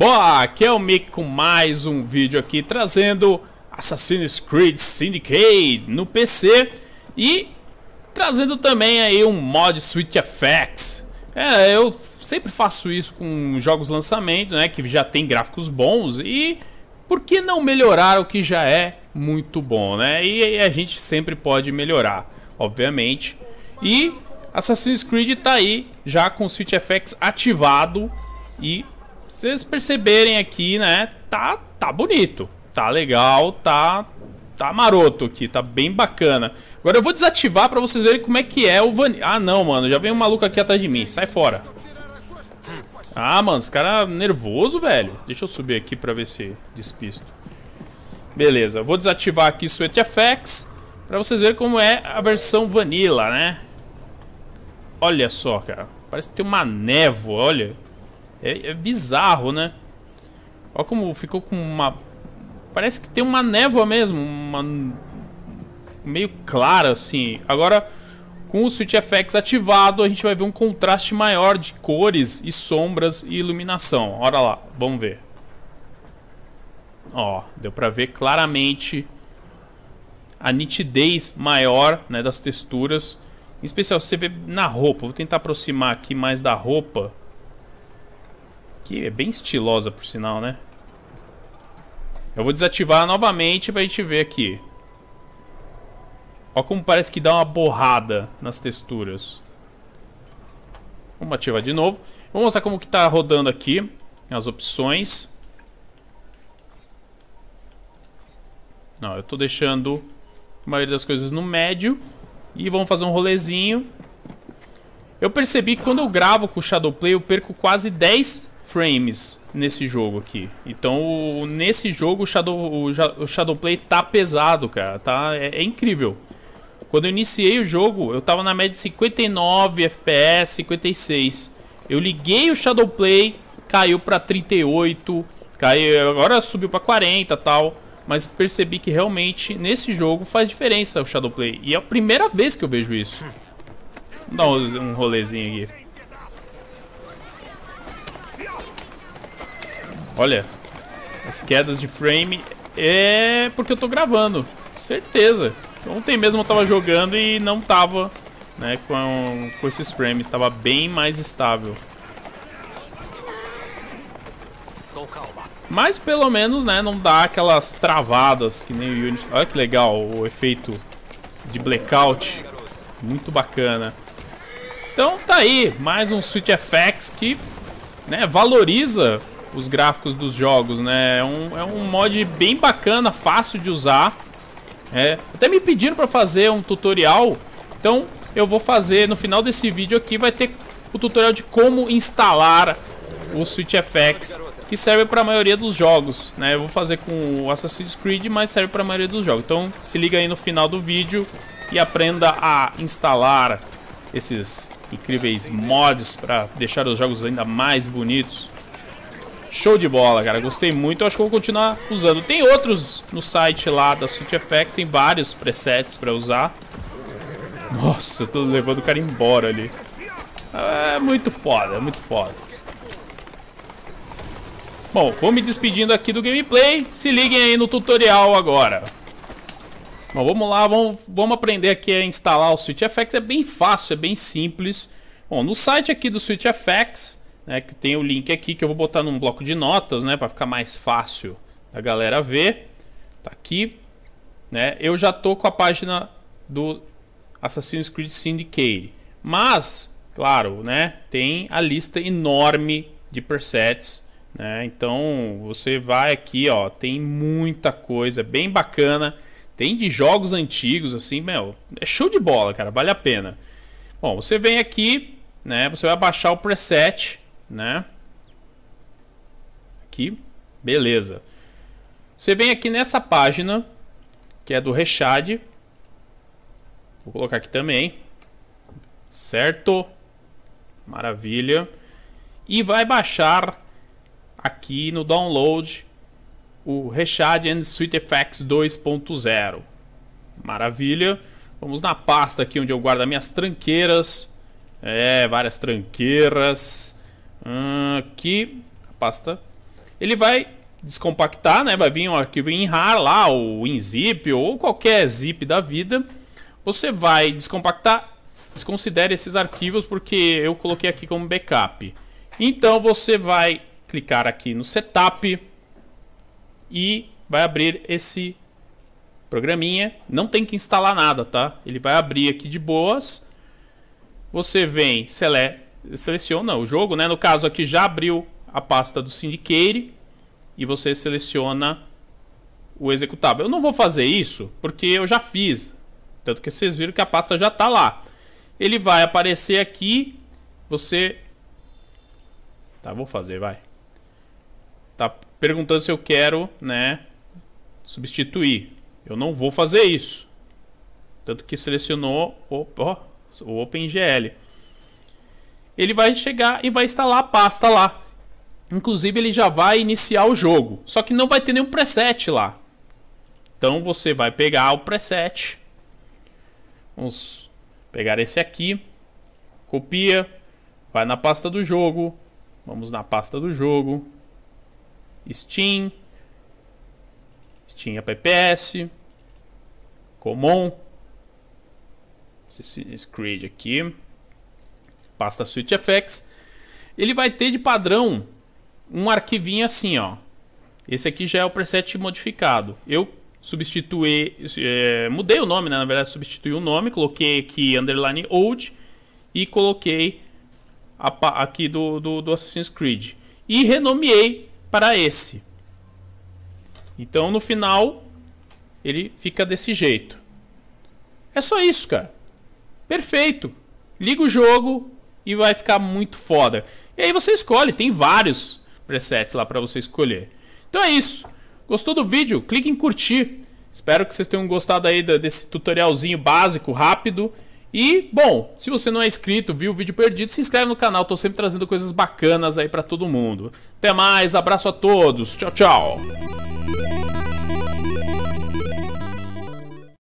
Boa, aqui é o Mick com mais um vídeo aqui trazendo Assassin's Creed Syndicate no PC e trazendo também aí um mod Switch FX. É, eu sempre faço isso com jogos lançamento, né, que já tem gráficos bons e por que não melhorar o que já é muito bom, né? E, e a gente sempre pode melhorar, obviamente. E Assassin's Creed tá aí já com o Switch FX ativado e vocês perceberem aqui, né? Tá, tá bonito, tá legal, tá, tá maroto aqui, tá bem bacana. Agora eu vou desativar pra vocês verem como é que é o van... Ah, não, mano, já vem um maluco aqui atrás de mim, sai fora. Ah, mano, esse cara é nervoso, velho. Deixa eu subir aqui pra ver se despisto. Beleza, vou desativar aqui Sweat Effects pra vocês verem como é a versão Vanilla, né? Olha só, cara. Parece que tem uma névoa, olha. É, é bizarro, né? Olha como ficou com uma... Parece que tem uma névoa mesmo, uma... Meio clara, assim. Agora, com o Switch FX ativado, a gente vai ver um contraste maior de cores e sombras e iluminação. Olha lá, vamos ver. Ó, deu pra ver claramente a nitidez maior né, das texturas. Em especial, você vê na roupa. Vou tentar aproximar aqui mais da roupa aqui é bem estilosa, por sinal, né? Eu vou desativar novamente pra gente ver aqui. Olha como parece que dá uma borrada nas texturas. Vamos ativar de novo. Vou mostrar como que tá rodando aqui as opções. Não, eu tô deixando a maioria das coisas no médio. E vamos fazer um rolezinho. Eu percebi que quando eu gravo com o Shadowplay, eu perco quase 10 frames nesse jogo aqui. Então, nesse jogo, o, Shadow, o Shadowplay tá pesado, cara. Tá, é, é, incrível. Quando eu iniciei o jogo, eu tava na média de 59 FPS, 56. Eu liguei o Shadowplay, caiu pra 38, caiu, agora subiu pra 40 tal. Mas percebi que realmente, nesse jogo, faz diferença o Shadowplay. E é a primeira vez que eu vejo isso. Vamos dar um rolezinho aqui. Olha, as quedas de frame é porque eu tô gravando, certeza. Ontem mesmo eu tava jogando e não tava né, com, com esses frames, tava bem mais estável. Mas pelo menos, né, não dá aquelas travadas que nem o Unity. Olha que legal o efeito de blackout. Muito bacana. Então tá aí, mais um Switch FX que né, valoriza os gráficos dos jogos, né? É um, é um mod bem bacana, fácil de usar. É, até me pediram para fazer um tutorial, então eu vou fazer no final desse vídeo aqui vai ter o tutorial de como instalar o Switch FX que serve para a maioria dos jogos, né? Eu vou fazer com o Assassin's Creed, mas serve para a maioria dos jogos. Então se liga aí no final do vídeo e aprenda a instalar esses incríveis mods para deixar os jogos ainda mais bonitos. Show de bola, cara. Gostei muito. Eu acho que vou continuar usando. Tem outros no site lá da Suite Effect. Tem vários presets pra usar. Nossa, tô levando o cara embora ali. É muito foda, é muito foda. Bom, vou me despedindo aqui do gameplay. Se liguem aí no tutorial agora. Bom, vamos lá, vamos, vamos aprender aqui a instalar o Switch FX. É bem fácil, é bem simples. Bom, no site aqui do Switch FX, né, que tem o link aqui que eu vou botar num bloco de notas, né, para ficar mais fácil da galera ver. Tá aqui, né? Eu já tô com a página do Assassin's Creed Syndicate, mas, claro, né, tem a lista enorme de presets, né? Então, você vai aqui, ó, tem muita coisa é bem bacana. Tem de jogos antigos assim, meu, é show de bola, cara, vale a pena. Bom, você vem aqui, né? Você vai baixar o preset né? Aqui, beleza. Você vem aqui nessa página, que é do Rechad. Vou colocar aqui também. Certo? Maravilha. E vai baixar aqui no download o Rechad and Suite Effects 2.0. Maravilha. Vamos na pasta aqui onde eu guardo minhas tranqueiras. É, várias tranqueiras. Aqui, a pasta. Ele vai descompactar, né? Vai vir um arquivo em RAR lá, ou InZip ou qualquer zip da vida. Você vai descompactar, desconsidere esses arquivos porque eu coloquei aqui como backup. Então você vai clicar aqui no setup e vai abrir esse programinha. Não tem que instalar nada, tá? Ele vai abrir aqui de boas. Você vem, select seleciona o jogo, né? No caso aqui já abriu a pasta do Syndicate e você seleciona o executável. Eu não vou fazer isso porque eu já fiz, tanto que vocês viram que a pasta já está lá. Ele vai aparecer aqui, você... Tá, vou fazer, vai. Tá perguntando se eu quero, né, substituir. Eu não vou fazer isso. Tanto que selecionou o, o OpenGL ele vai chegar e vai instalar a pasta lá. Inclusive ele já vai iniciar o jogo, só que não vai ter nenhum preset lá. Então você vai pegar o preset. Vamos pegar esse aqui. Copia, vai na pasta do jogo. Vamos na pasta do jogo. Steam. Steam apps. É Common. Esse, aqui pasta SwitchFX, ele vai ter de padrão um arquivinho assim, ó. Esse aqui já é o preset modificado. Eu substituí, é, mudei o nome, né? na verdade substituí o nome, coloquei aqui underline old e coloquei a, aqui do, do, do Assassin's Creed. E renomeei para esse. Então no final ele fica desse jeito. É só isso, cara. Perfeito. Liga o jogo, e vai ficar muito foda. E aí você escolhe, tem vários presets lá para você escolher. Então é isso. Gostou do vídeo? Clique em curtir. Espero que vocês tenham gostado aí desse tutorialzinho básico, rápido. E, bom, se você não é inscrito, viu o vídeo perdido, se inscreve no canal, tô sempre trazendo coisas bacanas aí para todo mundo. Até mais, abraço a todos, tchau, tchau.